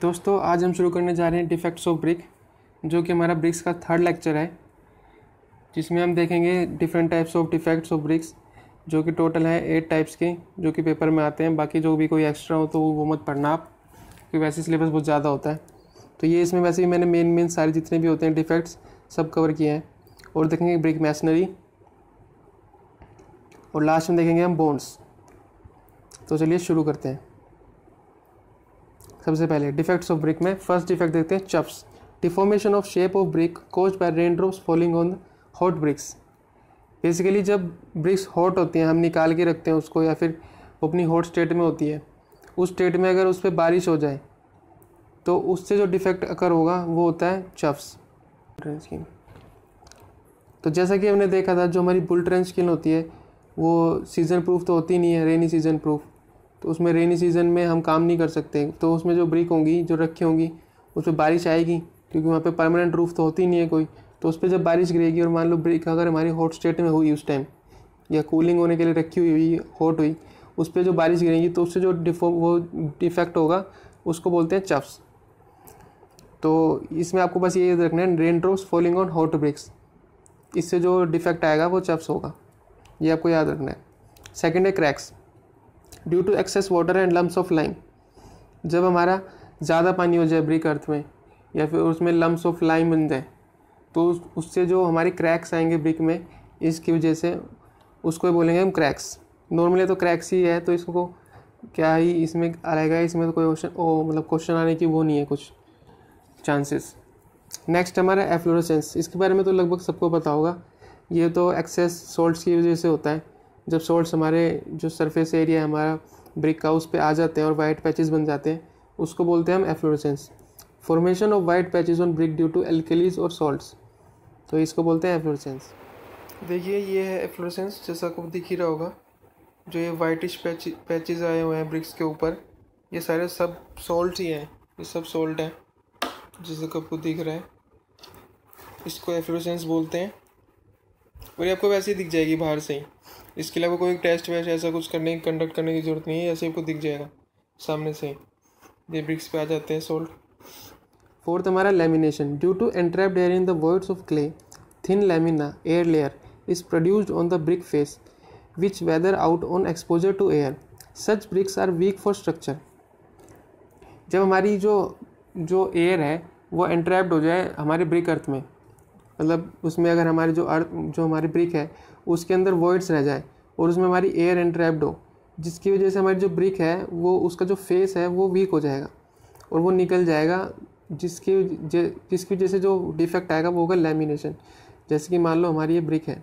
दोस्तों आज हम शुरू करने जा रहे हैं डिफेक्ट्स ऑफ ब्रिक जो कि हमारा ब्रिक्स का थर्ड लेक्चर है जिसमें हम देखेंगे different types of defects of bricks जो कि टोटल है एट टाइप्स के जो कि पेपर में आते हैं बाकी जो भी कोई एक्स्ट्रा हो तो वो मत पढ़ना आप क्योंकि वैसे सिलेबस बहुत ज़्यादा होता है तो ये इसमें वैसे भी मैंने मेन मेन सारे जितने भी होते हैं डिफेक्ट्स सब कवर किए हैं और देखेंगे ब्रिक मैशनरी और लास्ट में देखेंगे हम बोन्स तो चलिए शुरू करते हैं सबसे पहले डिफेक्ट्स ऑफ ब्रिक में फर्स्ट डिफेक्ट देखते हैं chuffs deformation of shape of brick caused by rain drops falling on hot bricks basically जब ब्रिक्स हॉट होती हैं हम निकाल के रखते हैं उसको या फिर अपनी हॉट स्टेट में होती है उस स्टेट में अगर उस पर बारिश हो जाए तो उससे जो डिफेक्ट अकर होगा वो होता है चप्स ट्रेन स्किन तो जैसा कि हमने देखा था जो हमारी बुल ट्रेन स्किन होती है वो सीज़न प्रूफ तो होती नहीं है रेनी सीज़न प्रूफ तो उसमें रेनी सीज़न में हम काम नहीं कर सकते तो उसमें जो ब्रिक होंगी जो रखी होंगी उस पर बारिश आएगी क्योंकि वहाँ पे परमानेंट रूफ़ तो होती नहीं है कोई तो उस पर जब बारिश गिरेगी और मान लो ब्रिक अगर हमारी हॉट स्टेट में हुई उस टाइम या कूलिंग होने के लिए रखी हुई हुई हॉट हुई उस पर जो बारिश गिरेगी तो उससे जो डिफो वो डिफेक्ट होगा उसको बोलते हैं चफ्स तो इसमें आपको बस ये रखना है rain drops falling on hot bricks इससे जो डिफेक्ट आएगा वो चप्स होगा ये आपको याद रखना है सेकेंड है cracks due to excess water and lumps of lime जब हमारा ज़्यादा पानी हो जाए ब्रिक अर्थ में या फिर उसमें लम्स ऑफ लाइम बन जाए तो उससे जो हमारे क्रैक्स आएंगे ब्रिक में इसकी वजह से उसको बोलेंगे हम क्रैक्स नॉर्मली तो क्रैक्स ही है तो इसको क्या ही इसमें आएगा इसमें तो कोई क्वेश्चन ओ मतलब क्वेश्चन आने की वो नहीं है कुछ चांसेस नेक्स्ट हमारा एफ्लोरोसेंस इसके बारे में तो लगभग सबको पता होगा ये तो एक्सेस सॉल्ट्स की वजह से होता है जब सॉल्ट्स हमारे जो सरफेस एरिया है हमारा ब्रिक का उस पर आ जाते हैं और वाइट पैचेस बन जाते हैं उसको बोलते हैं हम efflorescence formation of white patches on brick due to alkalies और सॉल्ट्स तो इसको बोलते हैं एफ्लोरेसेंस देखिए ये है एफ्लोरेसेंस जैसा आपको दिख ही रहा होगा जो ये वाइटिश पैच पैचेज आए हुए हैं ब्रिक्स के ऊपर ये सारे सब सॉल्ट ही हैं ये सब सॉल्ट हैं जैसे कि आपको दिख रहा है इसको एफ्लोरेसेंस बोलते हैं और ये आपको वैसे ही दिख जाएगी बाहर से ही इसके अलावा कोई टेस्ट वेस्ट ऐसा कुछ करने कंडक्ट करने की ज़रूरत नहीं है ऐसे आपको दिख जाएगा सामने से ये ब्रिक्स पे आ जाते हैं सोल्ट फोर्थ हमारा lamination due to entrap air in the voids of clay thin lamina air layer is produced on the brick face which weather out on exposure to air such bricks are weak for structure जब हमारी जो जो air है वो entrapped हो जाए हमारे brick अर्थ में मतलब उसमें अगर हमारे जो अर्थ जो हमारे ब्रिक है उसके अंदर वॉइड्स रह जाए और उसमें हमारी एयर एंट्रैप्ड हो जिसकी वजह से हमारी जो ब्रिक है वो उसका जो फेस है वो वीक हो जाएगा और वो निकल जाएगा जिसकी जिसकी वजह से जो डिफेक्ट आएगा वो होगा लेमिनेशन जैसे कि मान लो हमारी ये ब्रिक है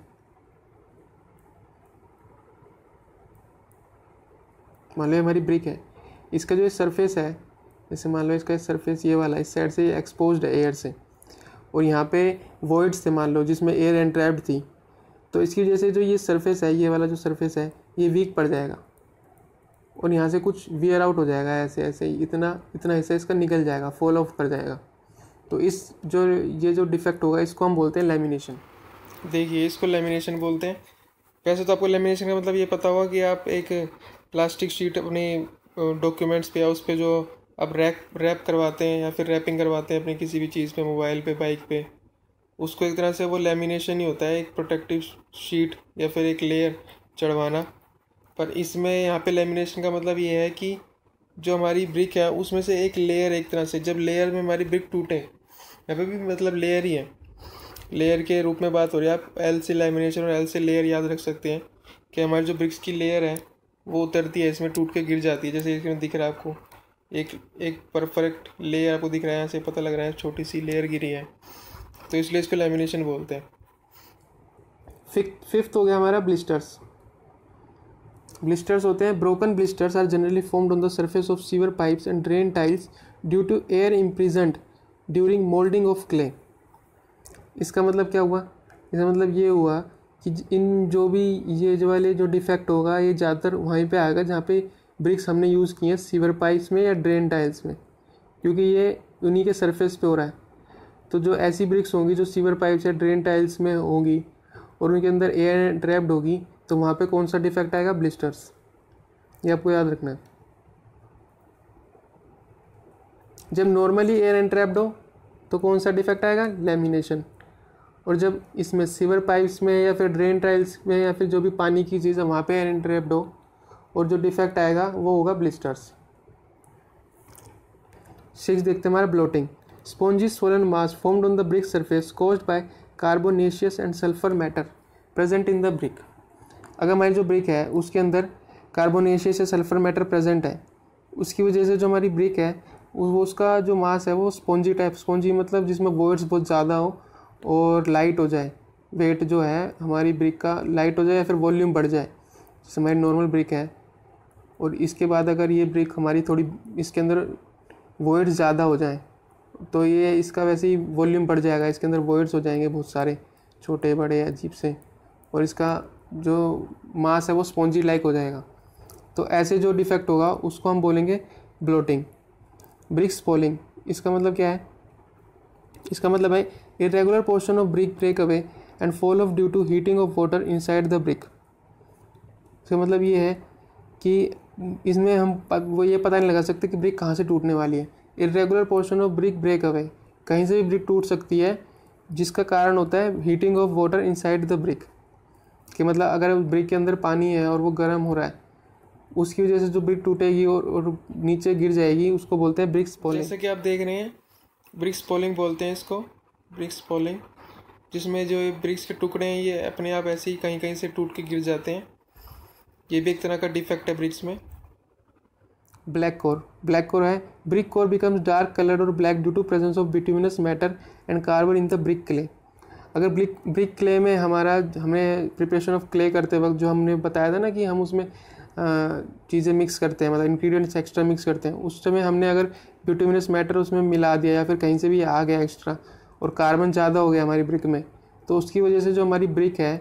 मान लो हमारी ब्रिक है इसका जो सरफेस है जैसे मान लो इसका सरफेस ये वाला इस साइड से ये एक्सपोज है एयर से और यहाँ पे वॉइड्स थे मान लो जिसमें एयर एंट्रैप्ड थी तो इसकी वजह से जो ये सरफेस है ये वाला जो सरफेस है ये वीक पड़ जाएगा और यहाँ से कुछ वियर आउट हो जाएगा ऐसे ऐसे इतना इतना हिस्सा इसका निकल जाएगा फॉल ऑफ कर जाएगा तो इस जो ये जो डिफेक्ट होगा इसको हम बोलते हैं लेमिनेशन देखिए इसको लेमिनेशन बोलते हैं वैसे तो आपको लेमिनेशन का मतलब ये पता होगा कि आप एक प्लास्टिक शीट अपने डॉक्यूमेंट्स पे या उस पर जो आप रैप रैप करवाते हैं या फिर रैपिंग करवाते हैं अपने किसी भी चीज़ पे मोबाइल पे बाइक पे उसको एक तरह से वो लेमिनेशन ही होता है एक प्रोटेक्टिव शीट या फिर एक लेयर चढ़वाना पर इसमें यहाँ पे लेमिनेशन का मतलब ये है कि जो हमारी ब्रिक है उसमें से एक लेयर एक तरह से जब लेयर में हमारी ब्रिक टूटे यहाँ पे भी मतलब लेयर ही है लेयर के रूप में बात हो रही है आप एल से लेमिनेशन और एल से लेयर याद रख सकते हैं कि हमारी जो ब्रिक्स की लेयर है वो उतरती है इसमें टूट के गिर जाती है जैसे इसमें दिख रहा है आपको एक एक परफेक्ट लेयर आपको दिख रहा है यहाँ से पता लग रहा है छोटी सी लेयर गिरी है तो इसलिए इसको लेमिनेशन बोलते हैं फिफ्थ फिफ्थ हो गया हमारा ब्लिस्टर्स ब्लिस्टर्स होते हैं broken blisters are generally formed on the surface of sewer pipes and drain tiles due to air imprisoned during moulding of clay इसका मतलब क्या हुआ इसका मतलब ये हुआ कि इन जो भी ये जो वाले जो डिफेक्ट होगा ये ज़्यादातर वहीं पे आएगा जहाँ पे ब्रिक्स हमने यूज़ किए हैं सीवर पाइप्स में या ड्रेन टाइल्स में क्योंकि ये उन्हीं के सरफेस पे हो रहा है तो जो ऐसी ब्रिक्स होंगी जो सीवर पाइप या ड्रेन टाइल्स में होंगी और उनके अंदर एयर ट्रैप्ड होगी तो वहाँ पे कौन सा डिफेक्ट आएगा ब्लिस्टर्स ये आपको याद रखना है जब नॉर्मली एयर एंड ट्रैप्ड हो तो कौन सा डिफेक्ट आएगा लेमिनेशन और जब इसमें सीवर पाइप्स में या फिर ड्रेन टाइल्स में या फिर जो भी पानी की चीज़ है वहाँ पे एयर एंड ट्रैप्ड हो और जो डिफेक्ट आएगा वो होगा ब्लिस्टर्स सिक्स देखते हैं हमारा bloating Spongy swollen mass formed on the brick surface caused by carbonaceous and sulfur matter present in the brick. अगर हमारी जो ब्रिक है उसके अंदर कार्बोनेशियस या सल्फर मैटर प्रेजेंट है उसकी वजह से जो हमारी ब्रिक है वो उसका जो मास है वो स्पॉन्जी टाइप स्पॉन्जी मतलब जिसमें वोइड्स बहुत ज़्यादा हो और लाइट हो जाए वेट जो है हमारी ब्रिक का लाइट हो जाए या फिर वॉल्यूम बढ़ जाए जैसे हमारी नॉर्मल ब्रिक है और इसके बाद अगर ये ब्रिक हमारी थोड़ी इसके अंदर वोइड ज़्यादा हो जाए तो ये इसका वैसे ही वॉल्यूम बढ़ जाएगा इसके अंदर वॉइड्स हो जाएंगे बहुत सारे छोटे बड़े अजीब से और इसका जो मास है वो स्पॉन्जी लाइक हो जाएगा तो ऐसे जो डिफेक्ट होगा उसको हम बोलेंगे ब्लोटिंग ब्रिक्स पोलिंग इसका मतलब क्या है इसका मतलब है irregular portion of brick break away and fall off due to heating of water inside the brick इसका मतलब ये है कि इसमें हम वो ये पता नहीं लगा सकते कि ब्रिक कहाँ से टूटने वाली है irregular portion of brick break away कहीं से भी ब्रिक टूट सकती है जिसका कारण होता है heating of water inside the brick कि मतलब अगर ब्रिक के अंदर पानी है और वो गर्म हो रहा है उसकी वजह से जो ब्रिक टूटेगी और, और नीचे गिर जाएगी उसको बोलते हैं ब्रिक्स पोलिंग जैसे कि आप देख रहे हैं ब्रिक्स पोलिंग बोलते हैं इसको ब्रिक्स पोलिंग जिसमें जो ब्रिक्स के टुकड़े हैं ये अपने आप ऐसे ही कहीं कहीं से टूट के गिर जाते हैं ये भी एक तरह का डिफेक्ट है ब्रिक्स में ब्लैक कोर ब्लैक कोर है brick core becomes dark colour और black due to presence of bituminous matter and carbon in the brick clay अगर ब्रिक ब्रिक क्ले में हमारा हमने प्रिपरेशन ऑफ क्ले करते वक्त जो हमने बताया था ना कि हम उसमें चीज़ें मिक्स करते हैं मतलब इंग्रेडिएंट्स एक्स्ट्रा मिक्स करते हैं उस समय हमने अगर बिट्यूमिनस मैटर उसमें मिला दिया या फिर कहीं से भी आ गया एक्स्ट्रा और कार्बन ज़्यादा हो गया हमारी ब्रिक में तो उसकी वजह से जो हमारी ब्रिक है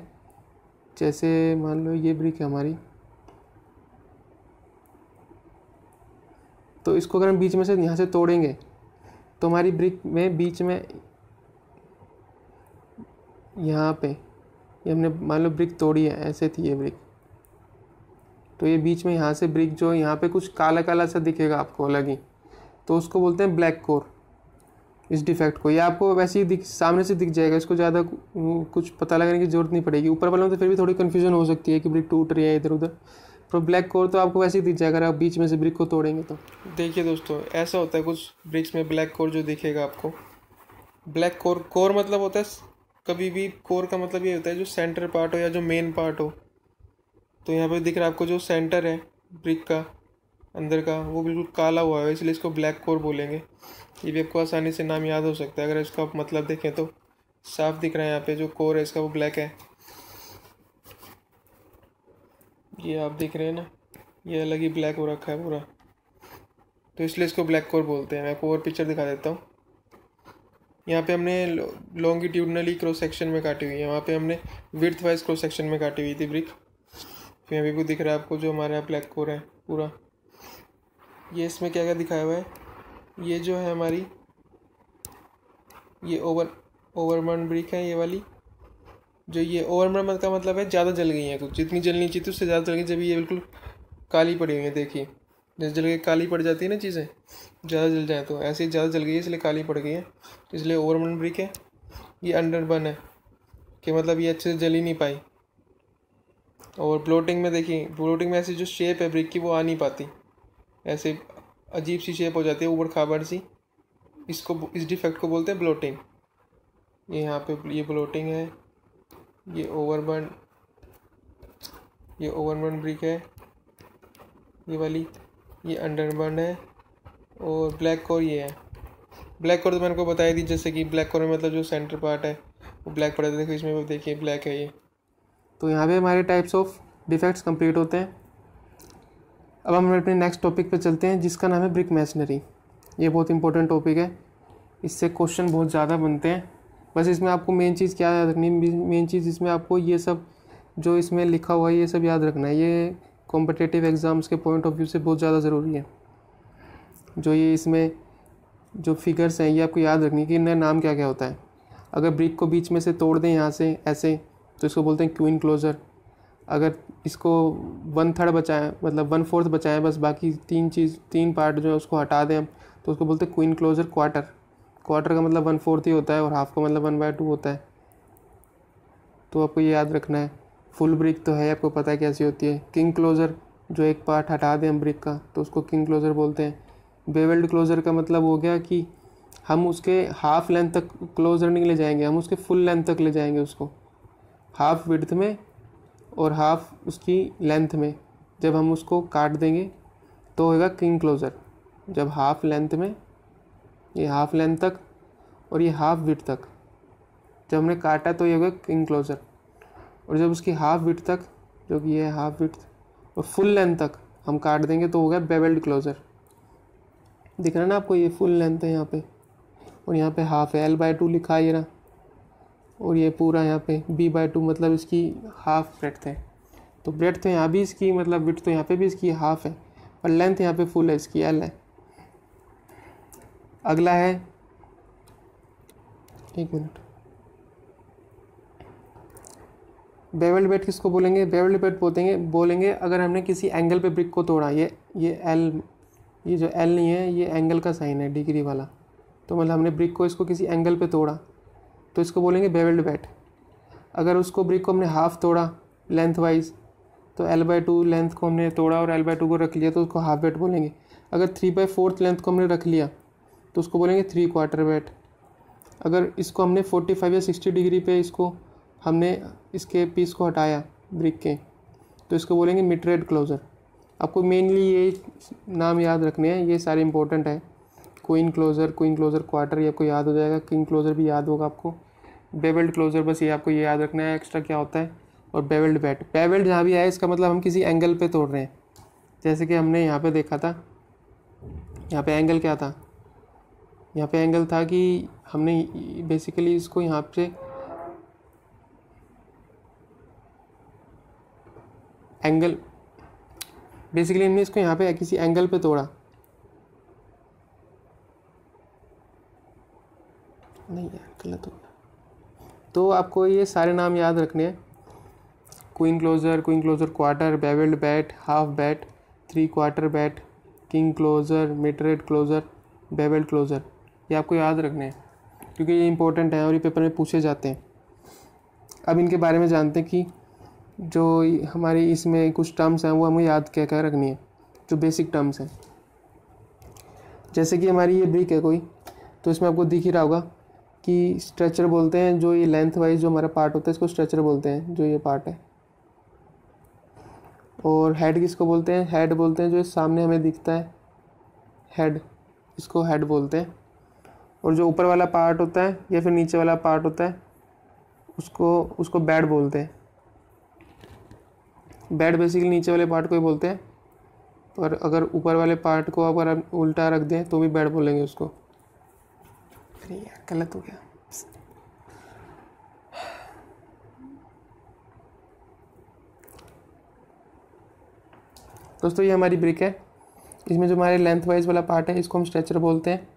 जैसे मान लो ये ब्रिक है हमारी तो इसको अगर हम बीच में से यहाँ से तोड़ेंगे तो हमारी ब्रिक में बीच में यहाँ पे ये हमने मान लो ब्रिक तोड़ी है ऐसे थी ये ब्रिक तो ये बीच में यहाँ से ब्रिक जो यहाँ पे कुछ काला काला सा दिखेगा आपको अलग ही तो उसको बोलते हैं ब्लैक कोर इस डिफेक्ट को ये आपको वैसे ही दिख सामने से दिख जाएगा इसको ज़्यादा कुछ पता लगाने की जरूरत नहीं पड़ेगी ऊपर वालों में तो फिर भी थोड़ी कन्फ्यूजन हो सकती है कि ब्रिक टूट रही है इधर उधर तो ब्लैक कोर तो आपको वैसे ही दिख जाएगा अगर आप बीच में से ब्रिक को तोड़ेंगे तो देखिए दोस्तों ऐसा होता है कुछ ब्रिक्स में ब्लैक कोर जो दिखेगा आपको ब्लैक कोर कोर मतलब होता है कभी भी कोर का मतलब ये होता है जो सेंटर पार्ट हो या जो मेन पार्ट हो तो यहाँ पर दिख रहा है आपको जो सेंटर है ब्रिक का अंदर का वो बिल्कुल काला हुआ है इसलिए इसको ब्लैक कोर बोलेंगे ये भी आपको आसानी से नाम याद हो सकता है अगर इसका आप मतलब देखें तो साफ दिख रहा है यहाँ पे जो कोर है इसका वो ब्लैक है ये आप देख रहे हैं ना ये अलग ही ब्लैक हो रखा है पूरा तो इसलिए इसको ब्लैक कोर बोलते हैं मैं आपको और पिक्चर दिखा देता हूँ यहाँ पे हमने लॉन्गिट्यूडनली क्रॉस सेक्शन में काटी हुई है वहाँ पे हमने विर्थ वाइज क्रॉस सेक्शन में काटी हुई थी ब्रिक फिर अभी भी दिख रहा है आपको जो हमारे यहाँ ब्लैक कोर है पूरा ये इसमें क्या क्या दिखाया हुआ है ये जो है हमारी ये ओवर ओवरमन ब्रिक है ये वाली जो ये ओवर का मतलब है ज़्यादा जल गई हैं कुछ जितनी जलनी चाहिए उससे ज़्यादा जल गई जब ये बिल्कुल काली पड़ी हुई है देखिए जैसे जल के काली पड़ जाती है ना चीज़ें ज़्यादा जल जाए तो ऐसे ही ज़्यादा जल गई है इसलिए काली पड़ गई है इसलिए मरम्मत ब्रिक है ये अंडर बन है कि मतलब ये अच्छे से जल ही नहीं पाई और ब्लोटिंग में देखिए ब्लोटिंग में ऐसी जो शेप है ब्रिक की वो आ नहीं पाती ऐसे अजीब सी शेप हो जाती है ऊबड़ खाबर सी इसको इस डिफेक्ट को बोलते हैं ब्लोटिंग ये यहाँ पे ये ब्लोटिंग है ये ओवरबर्न ये ओवरबर्न ब्रिक है ये वाली ये अंडरबर्न है और ब्लैक कोर ये है ब्लैक कोर तो मैंने को बताया थी जैसे कि ब्लैक कोर में मतलब जो सेंटर पार्ट है वो ब्लैक पड़ा था देखो इसमें भी देखिए ब्लैक है ये तो यहाँ पे हमारे टाइप्स ऑफ डिफेक्ट्स कंप्लीट होते हैं अब हम अपने नेक्स्ट टॉपिक पे चलते हैं जिसका नाम है ब्रिक मैशनरी ये बहुत इंपॉर्टेंट टॉपिक है इससे क्वेश्चन बहुत ज़्यादा बनते हैं बस इसमें आपको मेन चीज़ क्या याद रखनी है मेन चीज़ इसमें आपको ये सब जो इसमें लिखा हुआ है ये सब याद रखना है ये कॉम्पिटेटिव एग्ज़ाम्स के पॉइंट ऑफ व्यू से बहुत ज़्यादा ज़रूरी है जो ये इसमें जो फिगर्स हैं ये आपको याद रखनी है कि इनका नाम क्या क्या होता है अगर ब्रिक को बीच में से तोड़ दें यहाँ से ऐसे तो इसको बोलते हैं क्यून क्लोजर अगर इसको वन थर्ड बचाएं मतलब वन फोर्थ बचाएं बस बाकी तीन चीज़ तीन पार्ट जो है उसको हटा दें हम तो उसको बोलते हैं क्वीन क्लोजर क्वार्टर क्वार्टर का मतलब वन फोर्थ ही होता है और हाफ का मतलब वन बाय टू होता है तो आपको ये याद रखना है फुल ब्रिक तो है आपको पता है कैसी होती है किंग क्लोज़र जो एक पार्ट हटा दें हम ब्रिक का तो उसको किंग क्लोज़र बोलते हैं बेवेल्ड क्लोज़र का मतलब हो गया कि हम उसके हाफ़ लेंथ तक क्लोज़र नहीं ले जाएंगे हम उसके फुल लेंथ तक ले जाएंगे उसको हाफ़ विड्थ में और हाफ़ उसकी लेंथ में जब हम उसको काट देंगे तो होगा किंग क्लोज़र जब हाफ़ लेंथ में ये हाफ लेंथ तक और ये हाफ विट तक जब हमने काटा तो ये हो गया किंग क्लोजर और जब उसकी हाफ विट तक जो कि ये हाफ विट और फुल लेंथ तक हम काट देंगे तो हो गया बेबल्ड क्लोजर दिख रहा है ना आपको ये फुल लेंथ है यहाँ पे और यहाँ पे हाफ है एल बाय टू लिखा है ये ना और ये पूरा यहाँ पे बी बाई टू मतलब इसकी हाफ ब्रेथ है तो ब्रेथ तो यहाँ भी इसकी मतलब विथ तो यहाँ पे भी इसकी हाफ है पर लेंथ यहाँ पे फुल है इसकी एल है अगला है एक मिनट बेवल्ड बेट किसको बोलेंगे बेवल्ड बेट बोलेंगे बोलेंगे अगर हमने किसी एंगल पे ब्रिक को तोड़ा ये ये एल ये जो एल नहीं है ये एंगल का साइन है डिग्री वाला तो मतलब हमने ब्रिक को इसको किसी एंगल पे तोड़ा तो इसको बोलेंगे बेवल्ड बेट अगर उसको ब्रिक को हमने हाफ तोड़ा लेंथ वाइज तो एल बाई टू लेंथ को हमने तोड़ा और एल बाई टू को रख लिया तो उसको हाफ बेट बोलेंगे अगर थ्री बाई फोर्थ लेंथ को हमने रख लिया तो उसको बोलेंगे थ्री क्वार्टर बैट अगर इसको हमने 45 या 60 डिग्री पे इसको हमने इसके पीस को हटाया ब्रिक के तो इसको बोलेंगे मिटरेड क्लोज़र आपको मेनली ये नाम याद रखने हैं ये सारे इंपॉर्टेंट है queen closer queen closer quarter ये आपको याद हो जाएगा किंग क्लोज़र भी याद होगा आपको बेवल्ड क्लोज़र बस ये आपको ये याद रखना है एक्स्ट्रा क्या होता है और बेवल्ड बैट बेवल्ड जहाँ भी आया इसका मतलब हम किसी एंगल पर तोड़ रहे हैं जैसे कि हमने यहाँ पर देखा था यहाँ पर एंगल क्या था यहाँ पे एंगल था कि हमने बेसिकली इसको यहाँ पे एंगल बेसिकली हमने इसको यहाँ पे किसी एंगल पे तोड़ा नहीं यार गलत हो गया तो आपको ये सारे नाम याद रखने हैं queen closer queen closer quarter bevelled bat half bat three quarter bat king closer mitred closer bevelled closer ये आपको याद रखने हैं क्योंकि ये इंपॉर्टेंट है और ये पेपर में पूछे जाते हैं अब इनके बारे में जानते हैं कि जो हमारी इसमें कुछ टर्म्स हैं वो हमें याद क्या क्या रखनी है जो बेसिक टर्म्स हैं जैसे कि हमारी ये ब्रिक है कोई तो इसमें आपको दिख ही रहा होगा कि स्ट्रेचर बोलते हैं जो ये लेंथ वाइज जो हमारा पार्ट होता है इसको स्ट्रेचर बोलते हैं जो ये पार्ट है और हेड किसको बोलते हैं हेड बोलते हैं जो सामने हमें दिखता है हेड इसको हेड बोलते हैं और जो ऊपर वाला पार्ट होता है या फिर नीचे वाला पार्ट होता है उसको उसको बेड बोलते हैं बेड बेसिकली नीचे वाले पार्ट को ही बोलते हैं पर अगर ऊपर वाले पार्ट को अगर उल्टा रख दें तो भी बेड बोलेंगे उसको अरे यार गलत हो गया दोस्तों ये हमारी ब्रिक है इसमें जो हमारे लेंथ वाइज वाला पार्ट है इसको हम स्ट्रेचर बोलते हैं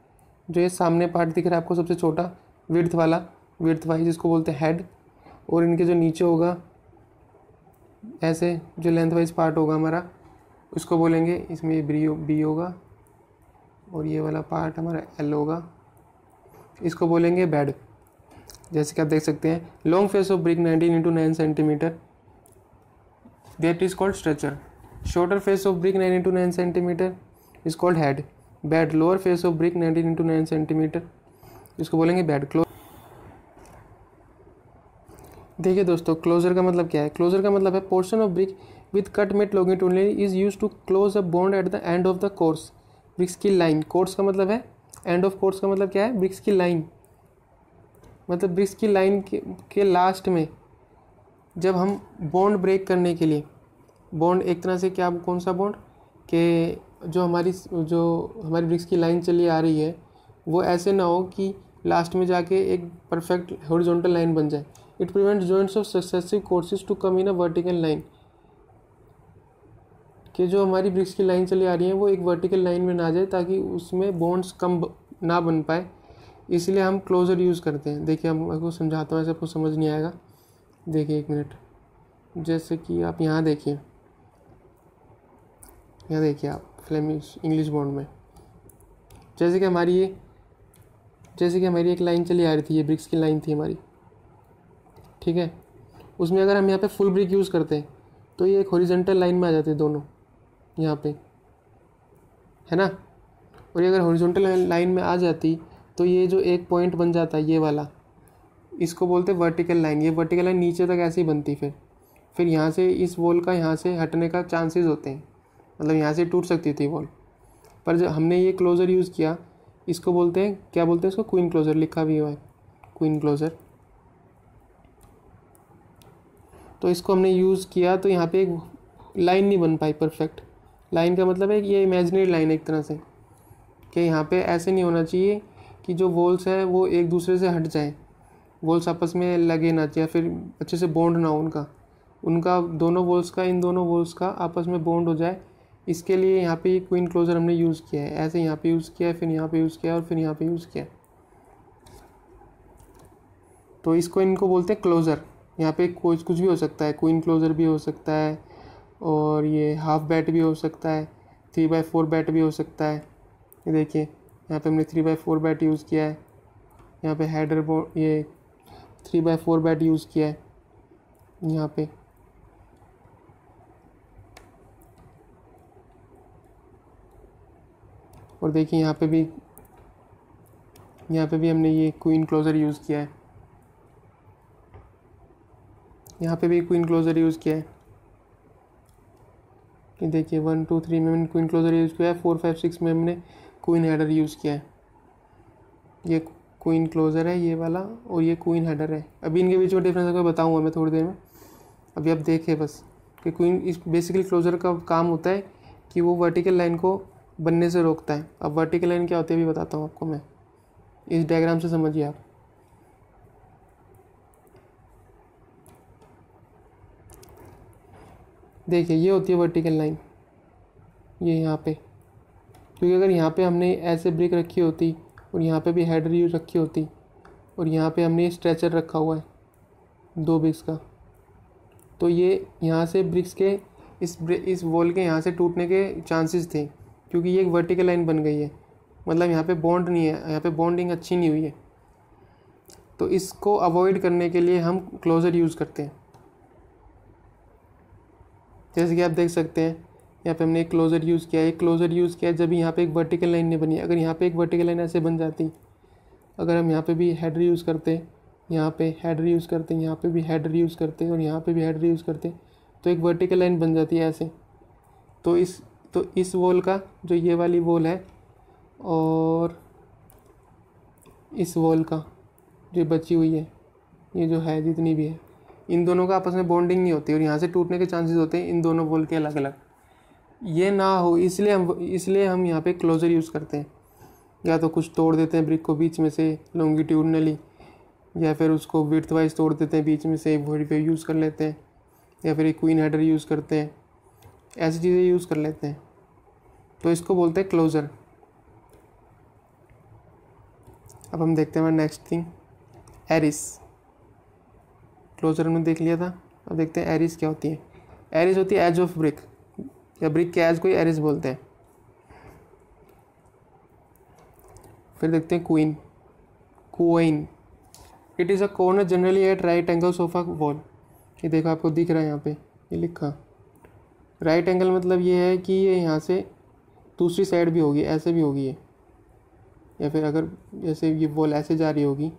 जो ये सामने पार्ट दिख रहा है आपको सबसे छोटा विर्थ वाला विर्थ वाइज जिसको बोलते हैं हेड और इनके जो नीचे होगा ऐसे जो लेंथ वाइज पार्ट होगा हमारा उसको बोलेंगे इसमें ब्री बी होगा और ये वाला पार्ट हमारा एल होगा इसको बोलेंगे बेड जैसे कि आप देख सकते हैं long face of brick nineteen into nine centimetre that is called stretcher shorter face of brick nine into nine centimetre is called head bed lower face of brick nineteen into nine centimetre इसको बोलेंगे bad close देखिए दोस्तों closure का मतलब क्या है closure का मतलब है portion of brick with cut made longitudinally is use to close a bond at the end of the course bricks की लाइन कोर्स का मतलब है एंड ऑफ कोर्स का मतलब क्या है ब्रिक्स की लाइन मतलब ब्रिक्स की लाइन के, के लास्ट में जब हम बॉन्ड ब्रेक करने के लिए बॉन्ड एक तरह से क्या कौन सा बॉन्ड के जो हमारी जो हमारी ब्रिक्स की लाइन चली आ रही है वो ऐसे ना हो कि लास्ट में जाके एक परफेक्ट हॉरिजॉन्टल लाइन बन जाए it prevents joints of successive courses to come in a vertical line कि जो हमारी ब्रिक्स की लाइन चली आ रही है वो एक वर्टिकल लाइन में ना जाए ताकि उसमें बॉन्ड्स कम ना बन पाए इसलिए हम क्लोज़र यूज़ करते हैं देखिए हम आपको समझाता हूँ ऐसे आपको समझ नहीं आएगा देखिए एक मिनट जैसे कि आप यहाँ देखिए यहाँ देखिए आप फ्लेमिश इंग्लिश बॉन्ड में जैसे कि हमारी ये जैसे कि हमारी एक लाइन चली आ रही थी ये ब्रिक्स की लाइन थी हमारी ठीक है उसमें अगर हम यहाँ पे फुल ब्रिक यूज़ करते हैं तो ये एक हॉरिजेंटल लाइन में आ जाती है दोनों यहाँ पे है ना और ये अगर हॉरिजॉन्टल लाइन में आ जाती तो ये जो एक पॉइंट बन जाता ये वाला इसको बोलते वर्टिकल लाइन ये वर्टिकल लाइन नीचे तक ऐसे ही बनती फिर फिर यहाँ से इस वॉल का यहाँ से हटने का चांसेस होते हैं मतलब यहाँ से टूट सकती थी वॉल पर जब हमने ये क्लोज़र यूज़ किया इसको बोलते हैं क्या बोलते हैं इसको क्वीन क्लोज़र लिखा भी हुआ है क्वीन क्लोज़र तो इसको हमने यूज़ किया तो यहाँ पे एक लाइन नहीं बन पाई परफेक्ट लाइन का मतलब है ये इमेजनरी लाइन है एक तरह से कि यहाँ पे ऐसे नहीं होना चाहिए कि जो वॉल्स है वो एक दूसरे से हट जाए वॉल्स आपस में लगे ना या फिर अच्छे से बॉन्ड ना हो उनका उनका दोनों वॉल्स का इन दोनों वॉल्स का आपस में बॉन्ड हो जाए इसके लिए यहाँ पे क्वीन क्लोज़र हमने यूज़ किया है ऐसे यहाँ पे यूज़ किया है फिर यहाँ पे यूज़ किया है और फिर यहाँ पे यूज़ किया तो इसको इनको बोलते हैं क्लोज़र यहाँ पे कुछ कुछ भी हो सकता है क्वीन क्लोज़र भी हो सकता है और ये हाफ बैट भी हो सकता है थ्री बाई फोर बैट भी हो सकता है ये देखिए यहाँ पे हमने three by four bat use किया है यहाँ पे हेडर ये three by four bat use किया है यहाँ पे और देखिए यहाँ पे भी यहाँ पे भी हमने ये क्वीन क्लोज़र यूज़ किया है यहाँ पे भी क्वीन क्लोज़र यूज़ किया है कि देखिए वन टू थ्री में हमने क्वीन क्लोज़र यूज़ किया है फोर फाइव सिक्स में हमने क्वीन हेडर यूज़ किया है ये क्वीन क्लोज़र है ये वाला और ये क्वीन हेडर है अभी इनके बीच में डिफरेंस अगर बताऊँगा मैं थोड़ी देर में अभी आप देखें बस कि क्वीन इस बेसिकली क्लोज़र का काम होता है कि वो वर्टिकल लाइन को बनने से रोकता है अब वर्टिकल लाइन क्या होती है भी बताता हूँ आपको मैं इस डायग्राम से समझिए आप देखिए ये होती है वर्टिकल लाइन ये यहाँ पे क्योंकि अगर यहाँ पे हमने ऐसे ब्रेक रखी होती और यहाँ पे भी हेड यूज रखी होती और यहाँ पे हमने स्ट्रेचर रखा हुआ है दो ब्रिक्स का तो ये यहाँ से ब्रिक्स के इस इस वॉल के यहाँ से टूटने के चांसेस थे क्योंकि ये एक वर्टिकल लाइन बन गई है मतलब यहाँ पे बॉन्ड नहीं है यहाँ पे बॉन्डिंग अच्छी नहीं हुई है तो इसको अवॉइड करने के लिए हम क्लोज़र यूज़ करते हैं जैसे कि आप देख सकते हैं यहाँ पे हमने एक क्लोज़र यूज़ किया एक क्लोज़र यूज़ किया जब यहाँ पे एक वर्टिकल लाइन नहीं बनी अगर यहाँ पे एक वर्टिकल लाइन ऐसे बन जाती अगर हम यहाँ पे भी हेडर यूज़ करते यहाँ पे हेडर यूज़ करते यहाँ पे भी हेडर यूज़ करते और यहाँ पे भी हेडर यूज़ करते तो एक वर्टिकल लाइन बन जाती है ऐसे तो इस तो इस वॉल का जो ये वाली वॉल है और इस वॉल का जो बची हुई है ये जो है जितनी भी है इन दोनों का आपस में बॉन्डिंग नहीं होती और यहाँ से टूटने के चांसेस होते हैं इन दोनों वॉल के अलग अलग ये ना हो इसलिए हम इसलिए हम यहाँ पे क्लोज़र यूज़ करते हैं या तो कुछ तोड़ देते हैं ब्रिक को बीच में से लॉन्गिट्यूडनली या फिर उसको विर्थ वाइज तोड़ देते हैं बीच में से पे यूज़ कर लेते हैं या फिर एक क्वीन हेडर यूज़ करते हैं ऐसी चीज़ें यूज़ कर लेते हैं तो इसको बोलते हैं क्लोज़र अब हम देखते हैं नेक्स्ट थिंग एरिस क्लोजर हमने देख लिया था अब देखते हैं एरिस क्या होती है एरिस होती है एज ऑफ ब्रिक या ब्रिक के एज को ही एरिस बोलते हैं फिर देखते हैं quoin quoin it is a corner generally at right angles of a wall ये देखो आपको दिख रहा है यहाँ पे ये लिखा राइट एंगल मतलब ये है कि ये यहाँ से दूसरी साइड भी होगी ऐसे भी होगी ये या फिर अगर जैसे ये बॉल ऐसे जा रही होगी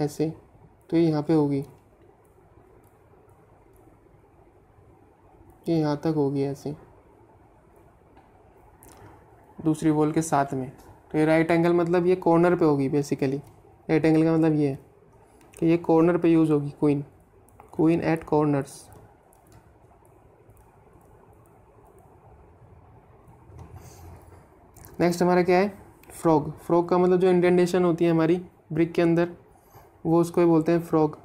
ऐसे तो ये यहाँ पे होगी ये यहाँ तक होगी ऐसे दूसरी बॉल के साथ में तो ये राइट एंगल मतलब ये कॉर्नर पे होगी बेसिकली राइट एंगल का मतलब ये है कि ये कॉर्नर पे यूज़ होगी quoin quoin at corners next हमारा क्या है फ्रॉग फ्रॉग का मतलब जो इंडेंडेशन होती है हमारी ब्रिक के अंदर वो उसको ही बोलते हैं frog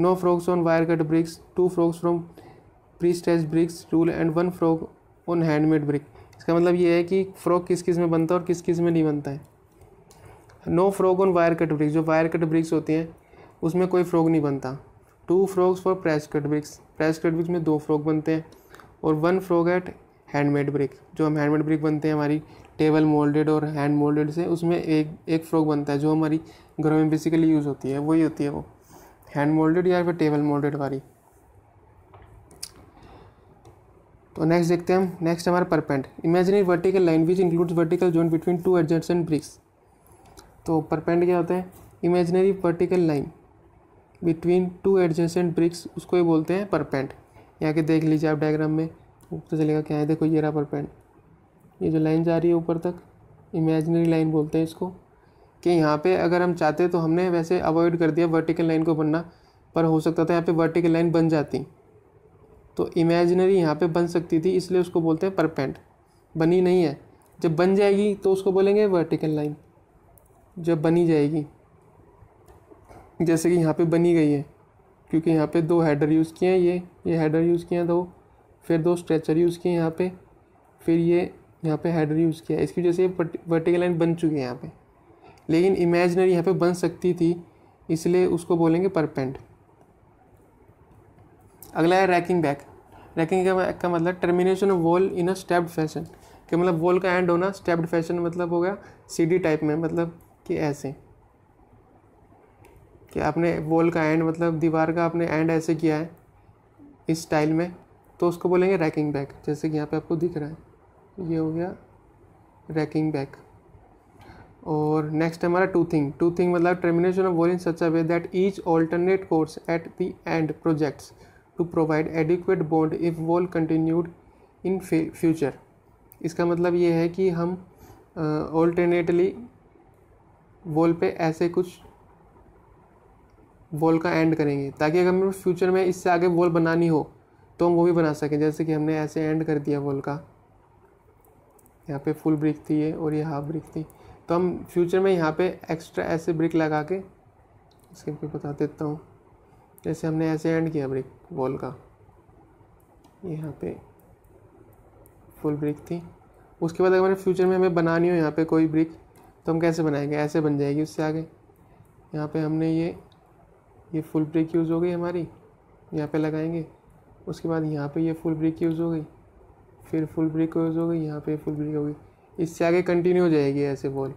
no frogs on wire cut bricks two frogs from pre stage bricks tool and one frog on handmade brick इसका मतलब ये है कि फ्रॉग किस किस में बनता है और किस किस में नहीं बनता है no frog on wire cut bricks जो वायर कट ब्रिक्स होती हैं उसमें कोई फ्रॉग नहीं बनता two frogs for press cut bricks press cut bricks में दो फ्रॉग बनते हैं और one frog at handmade brick जो हम हैंडमेड ब्रिक बनते हैं हमारी टेबल मोल्डेड और हैंड मोल्डेड से उसमें एक एक फ्रॉक बनता है जो हमारी घरों में बेसिकली यूज़ होती है वही होती है वो हैंड मोल्डेड या फिर टेबल मोल्डेड वाली तो नेक्स्ट देखते हैं हम नेक्स्ट हमारा perpend imaginary vertical line which includes vertical joint between two adjacent bricks तो परपेंट क्या होता है imaginary vertical line between two adjacent bricks उसको ही बोलते हैं परपेंट यहाँ के देख लीजिए आप डायग्राम में तो चलेगा क्या है देखो ये रहा परपेंट ये जो लाइन जा रही है ऊपर तक इमेजनरी लाइन बोलते हैं इसको कि यहाँ पे अगर हम चाहते तो हमने वैसे अवॉइड कर दिया वर्टिकल लाइन को बनना पर हो सकता था यहाँ पे वर्टिकल लाइन बन जाती तो इमेजनरी यहाँ पे बन सकती थी इसलिए उसको बोलते हैं परपेंट बनी नहीं है जब बन जाएगी तो उसको बोलेंगे वर्टिकल लाइन जब बनी जाएगी जैसे कि यहाँ पर बनी गई है क्योंकि यहाँ पर दो हेडर यूज़ किए हैं ये ये हेडर यूज़ किए हैं दो फिर दो स्ट्रेचर यूज़ किए यहाँ पर फिर ये यहाँ पे हेडर यूज़ किया इसकी वजह से वर्टिकल लाइन बन चुकी है यहाँ पे लेकिन इमेजनरी यहाँ पे बन सकती थी इसलिए उसको बोलेंगे परपेंट अगला है रैकिंग बैक रैकिंग का, का मतलब termination of wall in a stepped fashion कि मतलब वॉल का एंड होना स्टेप्ड फैशन मतलब हो गया सीडी टाइप में मतलब कि ऐसे कि आपने वॉल का एंड मतलब दीवार का आपने एंड ऐसे किया है इस स्टाइल में तो उसको बोलेंगे रैकिंग बैक जैसे कि यहाँ पे आपको दिख रहा है ये हो गया रैकिंग बैक और नेक्स्ट हमारा टू थिंग टू थिंग मतलब termination of wall in such a way that each alternate course at the end projects to provide adequate bond if wall continued in future इसका मतलब ये है कि हम alternately wall पे ऐसे कुछ वॉल का एंड करेंगे ताकि अगर हमें फ्यूचर में इससे आगे वॉल बनानी हो तो हम वो भी बना सकें जैसे कि हमने ऐसे एंड कर दिया वॉल का यहाँ पे फुल ब्रिक थी ये और ये हाफ ब्रिक थी तो हम फ्यूचर में यहाँ पे एक्स्ट्रा ऐसे ब्रिक लगा के इसके भी बता देता हूँ जैसे हमने ऐसे एंड किया ब्रिक वॉल का यहाँ पे फुल ब्रिक थी उसके बाद अगर हमारे फ्यूचर में हमें बनानी हो यहाँ पे कोई ब्रिक तो हम कैसे बनाएंगे ऐसे बन जाएगी उससे आगे यहाँ पे हमने ये ये फुल ब्रिक यूज़ हो गई हमारी यहाँ पे लगाएंगे उसके बाद यहाँ पे ये फुल ब्रिक यूज़ हो गई फिर फुल ब्रेक क्लोज हो गई यहाँ पे फुल ब्रेक हो गई इससे आगे कंटिन्यू हो जाएगी ऐसे बॉल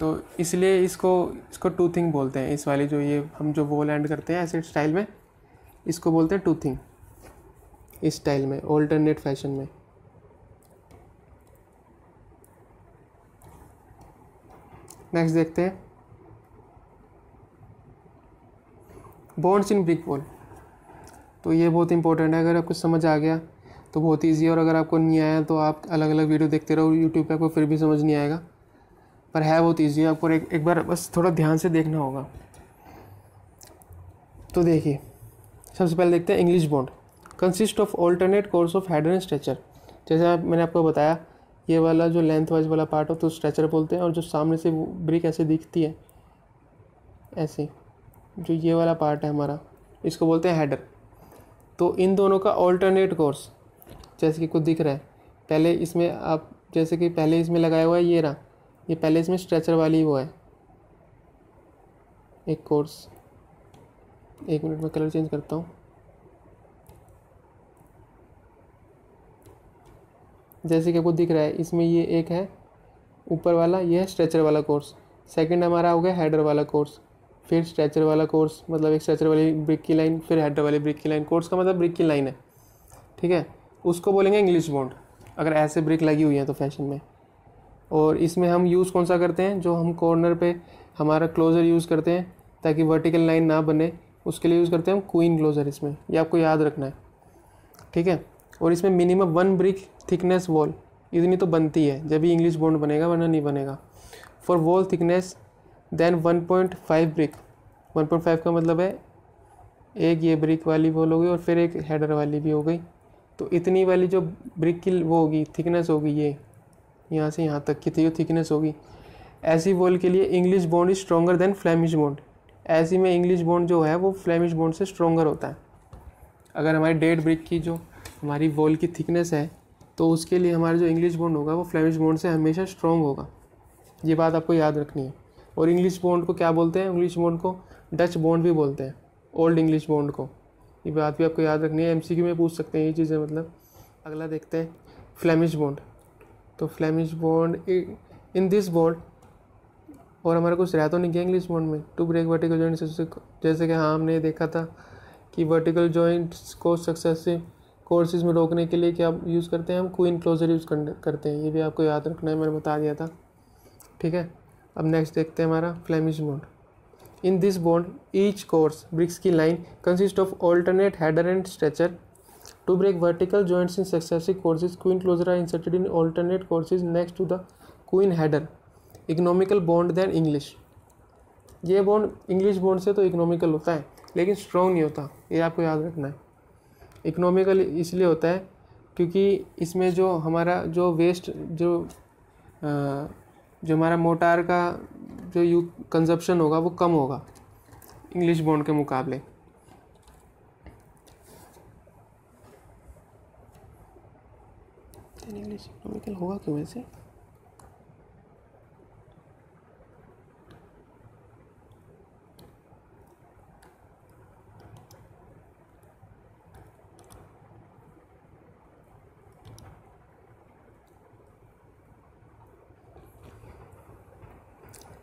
तो इसलिए इसको इसको टूथिंग बोलते हैं इस वाली जो ये हम जो बॉल एंड करते हैं ऐसे स्टाइल में इसको बोलते हैं टूथिंग इस स्टाइल में ऑल्टरनेट फैशन में नेक्स्ट देखते हैं बॉन्ड्स इन ब्रिक वॉल तो ये बहुत इंपॉर्टेंट है अगर आपको समझ आ गया तो बहुत ईजी है और अगर आपको नहीं आया तो आप अलग अलग वीडियो देखते रहो यूट्यूब पर आपको फिर भी समझ नहीं आएगा पर है बहुत ईजी है आपको एक एक बार बस थोड़ा ध्यान से देखना होगा तो देखिए सबसे पहले देखते हैं English bond consist of alternate course of head and stretcher जैसे आप मैंने आपको बताया ये वाला जो लेंथ वाइज वाला पार्ट हो तो स्ट्रेचर बोलते हैं और जो सामने से ब्रिक ऐसे दिखती है ऐसे जो ये वाला पार्ट है हमारा इसको बोलते हैं हेडर तो इन दोनों का ऑल्टरनेट कोर्स जैसे कि कुछ दिख रहा है पहले इसमें आप जैसे कि पहले इसमें लगाया हुआ है ये रहा ये पहले इसमें स्ट्रेचर वाली वो है एक कोर्स एक मिनट में कलर चेंज करता हूँ जैसे कि कुछ दिख रहा है इसमें ये एक है ऊपर वाला ये है स्ट्रेचर वाला कोर्स सेकंड हमारा हो गया हेडर वाला कोर्स फिर स्ट्रेचर वाला कोर्स मतलब एक स्ट्रेचर वाली ब्रिक की लाइन फिर हेडर वाली ब्रिक की लाइन कोर्स का मतलब ब्रिक की लाइन है ठीक है उसको बोलेंगे इंग्लिश बॉन्ड अगर ऐसे ब्रिक लगी हुई है तो फैशन में और इसमें हम यूज़ कौन सा करते हैं जो हम कॉर्नर पे हमारा क्लोज़र यूज़ करते हैं ताकि वर्टिकल लाइन ना बने उसके लिए यूज़ करते हैं हम क्वीन क्लोज़र इसमें ये आपको याद रखना है ठीक है और इसमें minimum one brick thickness wall इतनी तो बनती है जब भी इंग्लिश बॉन्ड बनेगा वरना नहीं बनेगा for wall thickness then 1.5 brick 1.5 का मतलब है एक ये ब्रिक वाली बॉल हो गई और फिर एक हेडर वाली भी हो गई तो इतनी वाली जो ब्रिक की वो होगी थिकनेस होगी ये यहाँ से यहाँ तक की थी जो थिकनेस होगी ऐसी बॉल के लिए English bond is stronger than Flemish bond ऐसी में इंग्लिश बॉन्ड जो है वो फ्लैमिश बॉन्ड से स्ट्रॉगर होता है अगर हमारी डेड ब्रिक की जो हमारी बॉल की थिकनेस है तो उसके लिए हमारा जो इंग्लिश बॉन्ड होगा वो फ्लैमिश बॉन्ड से हमेशा स्ट्रॉन्ग होगा ये बात आपको याद रखनी है और इंग्लिश बॉन्ड को क्या बोलते हैं इंग्लिश बॉन्ड को डच बॉन्ड भी बोलते हैं ओल्ड इंग्लिश बॉन्ड को ये बात भी आपको याद रखनी है एमसीक्यू में पूछ सकते हैं ये चीज़ें मतलब अगला देखते हैं फ्लैमिश बॉन्ड तो Flemish bond in this bond और हमारा कुछ रहता तो नहीं गया इंग्लिश बॉन्ड में टू ब्रेक वर्टिकल जॉइंट जैसे कि हाँ हमने देखा था कि वर्टिकल जॉइंट्स को सक्सेसिव कोर्सेज में रोकने के लिए क्या यूज़ करते हैं हम क्वीन क्लोजर यूज़ करते हैं ये भी आपको याद रखना है मैंने बता दिया था ठीक है अब नेक्स्ट देखते हैं हमारा Flemish bond in this bond each course bricks की line consist of alternate header and stretcher to break vertical joints in successive courses queen closer are inserted in alternate courses next to the queen header economical bond than English ये bond English bond से तो economical होता है लेकिन strong नहीं होता ये आपको याद रखना है इकोनॉमिकल इसलिए होता है क्योंकि इसमें जो हमारा जो वेस्ट जो आ, जो हमारा मोटार का जो यू कंजप्शन होगा वो कम होगा इंग्लिश बॉन्ड के मुकाबले इंग्लिश इकोनॉमिकल होगा क्यों ऐसे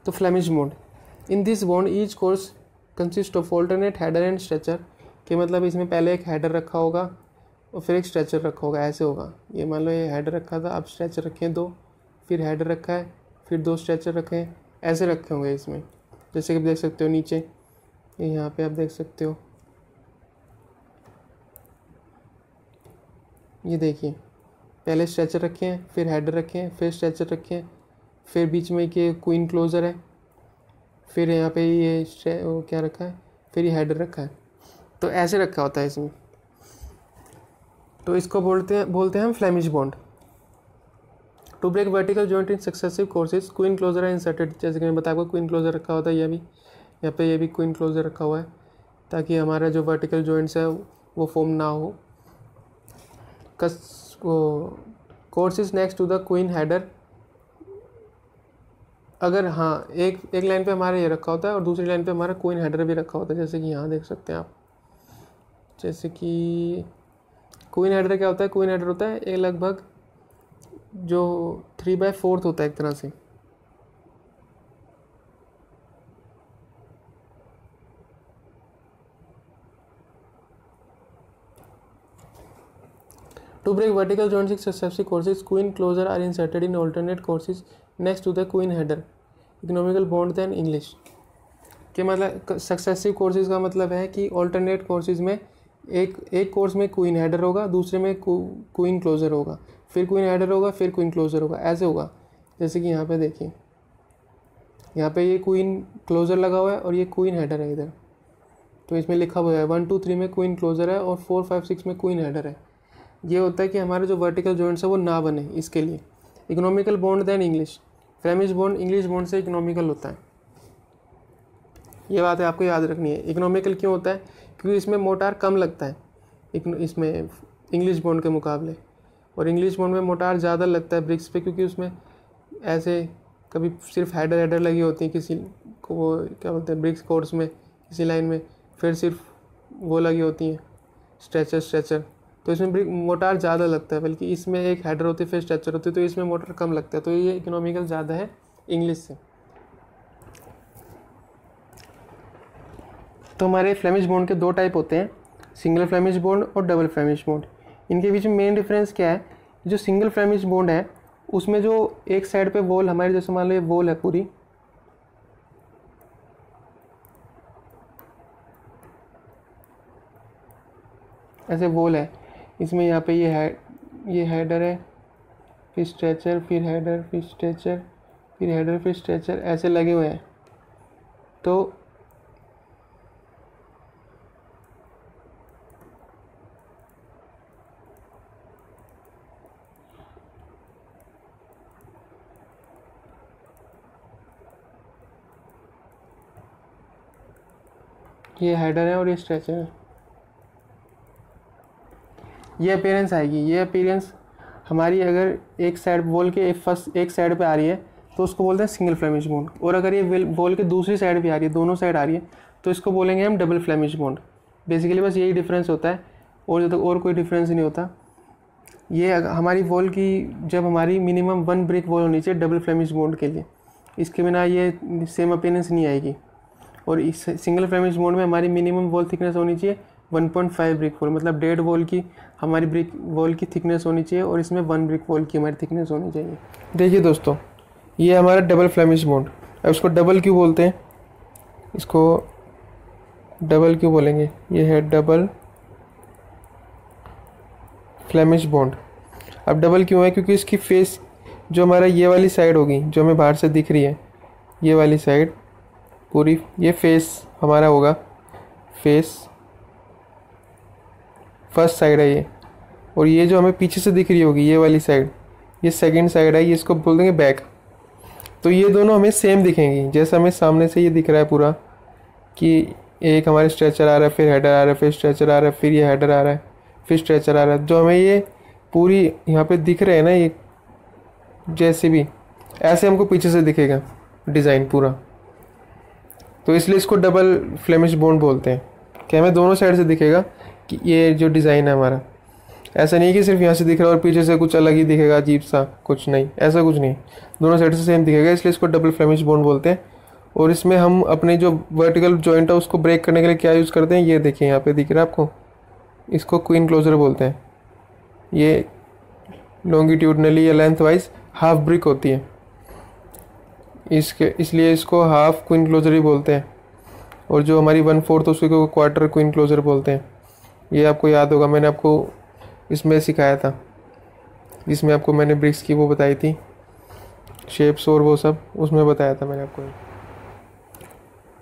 तो flemish bond in this bond each course consist of alternate header and stretcher के मतलब इसमें पहले एक हैडर रखा होगा और फिर एक स्ट्रेचर रखा होगा ऐसे होगा ये मान लो ये हैडर रखा था अब स्ट्रेचर रखें दो फिर हैडर रखा है फिर दो स्ट्रेचर रखें ऐसे रखे होंगे इसमें जैसे कि आप देख सकते हो नीचे यहाँ पे आप देख सकते हो ये देखिए पहले स्ट्रेचर रखे हैं फिर हैडर रखे हैं फिर स्ट्रेचर रखे हैं फिर बीच में कि क्वीन क्लोज़र है फिर यहाँ पे ये वो क्या रखा है फिर ये हेडर रखा है तो ऐसे रखा होता है इसमें तो इसको बोलते हैं बोलते हैं हम Flemish bond to break vertical joint in successive courses queen closer है इंसर्टेड जैसे कि मैं बताया क्वीन क्लोजर रखा होता है यह भी यहाँ पे ये भी क्वीन क्लोजर रखा हुआ है ताकि हमारा जो वर्टिकल जॉइंट्स है वो फॉर्म ना हो कस वो courses next to the queen header अगर हाँ एक एक लाइन पे हमारा ये रखा होता है और दूसरी लाइन पे हमारा कोइन हेडर भी रखा होता है जैसे कि यहाँ देख सकते हैं आप जैसे कि कोइन हेडर क्या होता है कोइन हेडर होता है ये लगभग जो थ्री बाय फोर्थ होता है एक तरह से to break vertical joint in successive queen closer are are inserted in courses next to to the queen economical bond than English के मतलब सक्सेसिव कोर्सेज का मतलब है कि ऑल्टरनेट कोर्सेज में एक एक कोर्स में क्वीन हेडर होगा दूसरे में क्वीन क्लोजर होगा फिर क्वीन हेडर होगा फिर क्वीन क्लोजर होगा ऐसे होगा जैसे कि यहाँ पे देखिए यहाँ पे ये क्वीन क्लोजर लगा हुआ है और ये क्वीन हेडर है इधर तो इसमें लिखा हुआ है वन टू थ्री में क्वीन क्लोजर है और फोर फाइव सिक्स में क्वीन हेडर है ये होता है कि हमारे जो वर्टिकल जॉइंट्स है वो ना बने इसके लिए economical bond than English Flemish bond English bond से इकोनॉमिकल होता है ये बात है आपको याद रखनी है इकोनॉमिकल क्यों होता है क्योंकि इसमें मोटार कम लगता है इसमें इंग्लिश बॉन्ड के मुकाबले और इंग्लिश बॉन्ड में मोटार ज़्यादा लगता है ब्रिक्स पे क्योंकि उसमें ऐसे कभी सिर्फ हेडर हेडर लगी होती है किसी को वो क्या बोलते हैं ब्रिक्स कोर्स में किसी लाइन में फिर सिर्फ वो लगी होती हैं स्ट्रेचर स्ट्रेचर तो इसमें ब्रिक मोटार ज़्यादा लगता है बल्कि इसमें एक हेडर होती है फिर स्ट्रक्चर होती है तो इसमें मोटर कम लगता है तो ये इकोनॉमिकल ज़्यादा है इंग्लिश से तो हमारे फ्लेमिश बॉन्ड के दो टाइप होते हैं सिंगल फ्लेमिश बोन्ड और डबल फ्लेमिश बोन्ड इनके बीच में मेन डिफरेंस क्या है जो सिंगल फ्लेमिश बोन्ड है उसमें जो एक साइड पे वॉल हमारे जैसे मान लो ये वॉल है पूरी ऐसे वॉल है इसमें यहाँ पे ये है ये हेडर है फिर स्ट्रेचर फिर हेडर फिर स्ट्रेचर फिर हेडर फिर स्ट्रेचर ऐसे लगे हुए हैं तो ये हेडर है और ये स्ट्रेचर है ये अपेयरेंस आएगी ये अपेयरेंस हमारी अगर एक साइड बॉल के एक फर्स्ट एक साइड पे आ रही है तो उसको बोलते हैं सिंगल फ्लेमिश बोंड और अगर ये बॉल के दूसरी साइड पर आ रही है दोनों साइड आ रही है तो इसको बोलेंगे हम डबल फ्लेमिश बॉन्ड बेसिकली बस यही डिफरेंस होता है और जब तक और कोई डिफरेंस नहीं होता ये हमारी बॉल की जब हमारी मिनिमम वन ब्रेक बॉल होनी चाहिए डबल फ्लेमिश बॉन्ड के लिए इसके बिना ये सेम अपेयरेंस नहीं आएगी और इस सिंगल फ्लेमिश बॉन्ड में हमारी मिनिमम बॉल थिकनेस होनी चाहिए 1.5 ब्रिक वॉल मतलब डेढ़ वॉल की हमारी ब्रिक वॉल की थिकनेस होनी चाहिए और इसमें वन ब्रिक वॉल की हमारी थिकनेस होनी चाहिए देखिए दोस्तों ये हमारा डबल फ्लेमिश बोंड अब इसको डबल क्यों बोलते हैं इसको डबल क्यों बोलेंगे ये है डबल फ्लेमिश बोंड अब डबल क्यों है क्योंकि इसकी फेस जो हमारा ये वाली साइड होगी जो हमें बाहर से दिख रही है ये वाली साइड पूरी ये फेस हमारा होगा फेस फर्स्ट साइड है ये और ये जो हमें पीछे से दिख रही होगी ये वाली साइड ये सेकंड साइड है ये इसको बोल देंगे बैक तो ये दोनों हमें सेम दिखेंगी जैसे हमें सामने से ये दिख रहा है पूरा कि एक हमारे स्ट्रेचर आ रहा है फिर हेडर आ रहा है फिर स्ट्रेचर आ रहा है फिर ये हेडर आ रहा है फिर स्ट्रेचर आ रहा है जो हमें ये पूरी यहाँ पे दिख रहे हैं ना ये जैसे भी ऐसे हमको पीछे से दिखेगा डिज़ाइन पूरा तो इसलिए इसको डबल फ्लेमिश बोन बोलते हैं कि हमें दोनों साइड से दिखेगा कि ये जो डिज़ाइन है हमारा ऐसा नहीं कि सिर्फ यहाँ से दिख रहा है और पीछे से कुछ अलग ही दिखेगा अजीब सा कुछ नहीं ऐसा कुछ नहीं दोनों साइड से सेम दिखेगा इसलिए इसको डबल फ्लेमिश बोन बोलते हैं और इसमें हम अपने जो वर्टिकल जॉइंट है उसको ब्रेक करने के लिए क्या यूज़ करते हैं ये देखिए यहाँ पे दिख रहा है आपको इसको क्वीन क्लोजर बोलते हैं ये लॉन्गिट्यूडनली या लेंथ वाइज हाफ ब्रिक होती है इसके इसलिए इसको हाफ क्वीन क्लोजर ही बोलते हैं और जो हमारी वन फोर्थ उसको क्वार्टर क्वीन क्लोजर बोलते हैं ये आपको याद होगा मैंने आपको इसमें सिखाया था जिसमें आपको मैंने ब्रिक्स की वो बताई थी शेप्स और वो सब उसमें बताया था मैंने आपको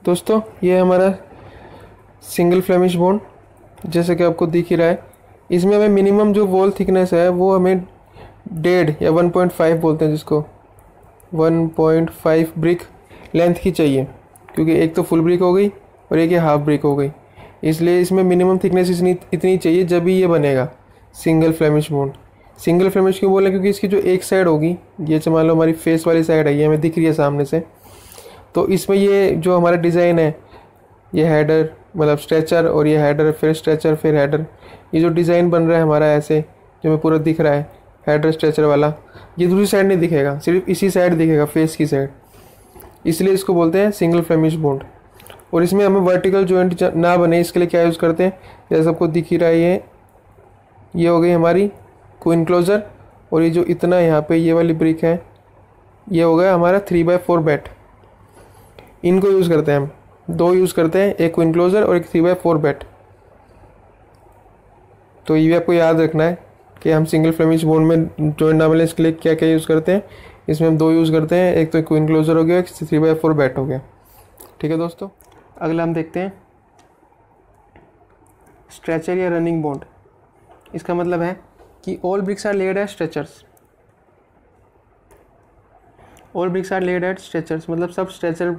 दोस्तों ये हमारा सिंगल फ्लेमिश बोन जैसे कि आपको दिख ही रहा है इसमें हमें मिनिमम जो वॉल थिकनेस है वो हमें डेढ़ या 1.5 बोलते हैं जिसको 1.5 ब्रिक लेंथ की चाहिए क्योंकि एक तो फुल ब्रिक हो गई और एक ये हाफ ब्रिक हो गई इसलिए इसमें मिनिमम थिकनेस इतनी इतनी चाहिए जब भी ये बनेगा single Flemish bond single Flemish क्यों बोल रहे क्योंकि इसकी जो एक साइड होगी ये मान लो हमारी फेस वाली साइड है ये हमें दिख रही है सामने से तो इसमें ये जो हमारा डिज़ाइन है ये हैडर मतलब स्ट्रेचर और ये हैडर फिर स्ट्रेचर फिर हैडर ये जो डिज़ाइन बन रहा है हमारा ऐसे जो हमें पूरा दिख रहा है हेडर स्ट्रेचर वाला ये दूसरी साइड नहीं दिखेगा सिर्फ इसी साइड दिखेगा फेस की साइड इसलिए इसको बोलते हैं सिंगल फ्लेमिश बोन्ड और इसमें हमें वर्टिकल जॉइंट ना बने इसके लिए क्या यूज़ करते हैं जैसे सबको दिख ही रहा है ये ये हो गई हमारी को इनक्लोज़र और ये जो इतना यहाँ पे ये वाली ब्रिक है ये हो गया हमारा थ्री बाई फोर बैट इनको यूज़ करते हैं हम दो यूज़ करते हैं एक को इनक्लोज़र और एक थ्री बाई फोर बैट तो ये भी आपको याद रखना है कि हम सिंगल फ्लेमिश बोन में जॉइंट ना मिले इसके लिए क्या क्या यूज़ करते हैं इसमें हम दो यूज़ करते हैं एक तो एक क्विन हो गया एक थ्री बाई फोर बैट हो गया ठीक है दोस्तों अगला हम देखते हैं स्ट्रेचर या रनिंग बोंड इसका मतलब है कि all bricks are laid at stretchers all bricks are laid at stretchers मतलब सब स्ट्रेचर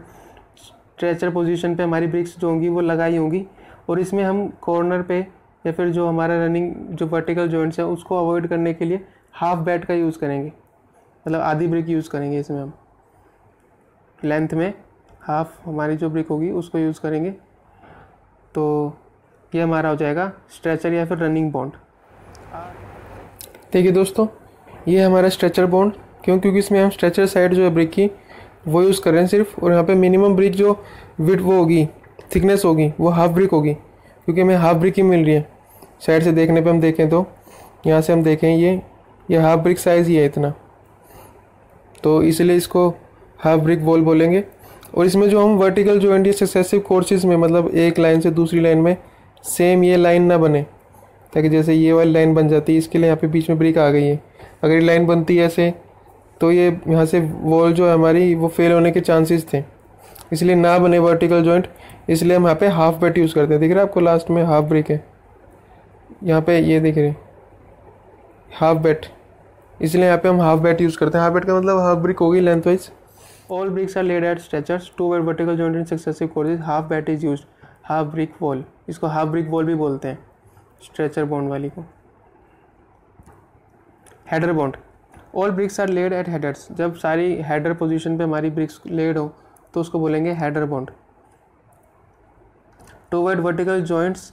स्ट्रेचर पोजीशन पे हमारी ब्रिक्स जो होंगी वो लगाई होंगी और इसमें हम कॉर्नर पे या फिर जो हमारा रनिंग जो वर्टिकल जॉइंट्स हैं उसको अवॉइड करने के लिए हाफ बैट का यूज़ करेंगे मतलब आधी ब्रिक यूज़ करेंगे इसमें हम लेंथ में हाफ़ हमारी जो ब्रिक होगी उसको यूज़ करेंगे तो ये हमारा हो जाएगा स्ट्रेचर या फिर रनिंग बॉन्ड देखिए दोस्तों ये हमारा स्ट्रेचर बॉन्ड क्यों क्योंकि इसमें हम स्ट्रेचर साइड जो है ब्रिक की वो यूज़ कर रहे हैं सिर्फ और यहाँ पे मिनिमम ब्रिक जो विथ वो होगी थिकनेस होगी वो हाफ़ ब्रिक होगी क्योंकि हमें हाफ़ ब्रिक ही मिल रही है साइड से देखने पे हम देखें तो यहाँ से हम देखें ये ये हाफ़ ब्रिक साइज़ ही है इतना तो इसलिए इसको हाफ़ ब्रिक वॉल बोलेंगे और इसमें जो हम वर्टिकल जॉइंट या सक्सेसिव कोर्सेज में मतलब एक लाइन से दूसरी लाइन में सेम ये लाइन ना बने ताकि जैसे ये वाली लाइन बन जाती है इसके लिए यहाँ पे बीच में ब्रेक आ गई है अगर ये लाइन बनती है ऐसे तो ये यहाँ से वॉल जो है हमारी वो फेल होने के चांसेस थे इसलिए ना बने वर्टिकल जॉइंट इसलिए हम यहाँ पे हाफ बेट यूज़ करते हैं दिख रहा है आपको लास्ट में हाफ ब्रेक है यहाँ पे ये दिख रहे हाफ बेट इसलिए यहाँ पे हम हाफ बेट यूज़ करते हैं हाफ बेट का मतलब हाफ ब्रिक होगी lengthwise All bricks are laid at stretchers. Two were vertical jointed in successive courses. Half bat is used. Half brick wall इसको हाफ ब्रिक वॉल भी बोलते हैं stretcher bond वाली को header bond all bricks are laid at headers जब सारी header position पे हमारी ब्रिक्स लेड हो तो उसको बोलेंगे header bond to wait vertical joints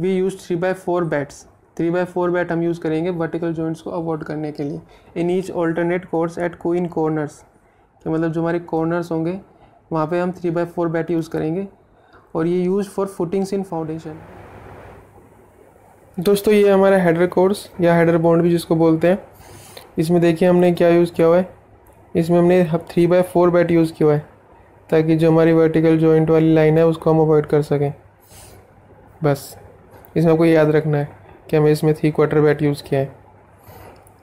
we use three by four bats three by four bat हम यूज़ करेंगे वर्टिकल जॉइंट्स को अवॉइड करने के लिए in each alternate course at quoin corners कि तो मतलब जो हमारे कॉर्नर्स होंगे वहाँ पे हम three by four bat use करेंगे और ये use for footings in foundation दोस्तों ये हमारा हेडर कोर्स या हेडर बॉन्ड भी जिसको बोलते हैं इसमें देखिए हमने क्या यूज़ किया हुआ है इसमें हमने three by four bat use किया है ताकि जो हमारी वर्टिकल जॉइंट वाली लाइन है उसको हम अवॉइड कर सकें बस इसमें आपको याद रखना है कि हमें इसमें थ्री क्वार्टर बैट यूज़ किया है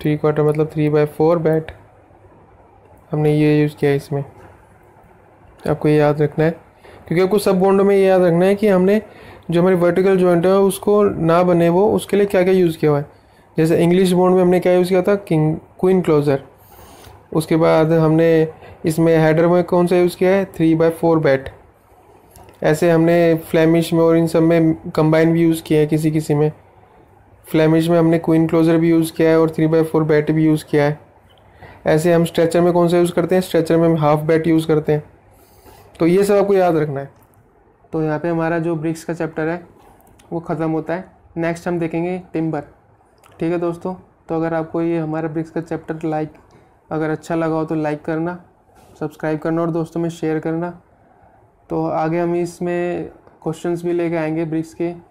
थ्री क्वार्टर मतलब थ्री बाई फोर बैट हमने ये यूज़ किया इसमें आपको ये याद रखना है क्योंकि आपको सब बॉन्डों में ये याद रखना है कि हमने जो हमारे वर्टिकल जॉइंट है उसको ना बने वो उसके लिए क्या क्या यूज़ किया हुआ है जैसे इंग्लिश बॉन्ड में हमने क्या यूज़ किया था किंग क्वीन क्लोज़र उसके बाद हमने इसमें हेडर में कौन सा यूज़ किया है थ्री बाई फोर बैट ऐसे हमने फ्लैमिश में और इन सब में कंबाइन भी यूज़ किया है किसी किसी में फ्लैमिश में हमने क्वीन क्लोज़र भी यूज़ किया है और थ्री बाई फोर बैट भी यूज़ किया है ऐसे हम स्ट्रेचर में कौन सा यूज़ करते हैं स्ट्रेचर में हम हाफ बैट यूज़ करते हैं तो ये सब आपको याद रखना है तो यहाँ पे हमारा जो ब्रिक्स का चैप्टर है वो ख़त्म होता है नेक्स्ट हम देखेंगे टिम्बर ठीक है दोस्तों तो अगर आपको ये हमारा ब्रिक्स का चैप्टर लाइक अगर अच्छा लगा हो तो लाइक करना सब्सक्राइब करना और दोस्तों में शेयर करना तो आगे हम इसमें क्वेश्चंस भी लेके आएंगे ब्रिक्स के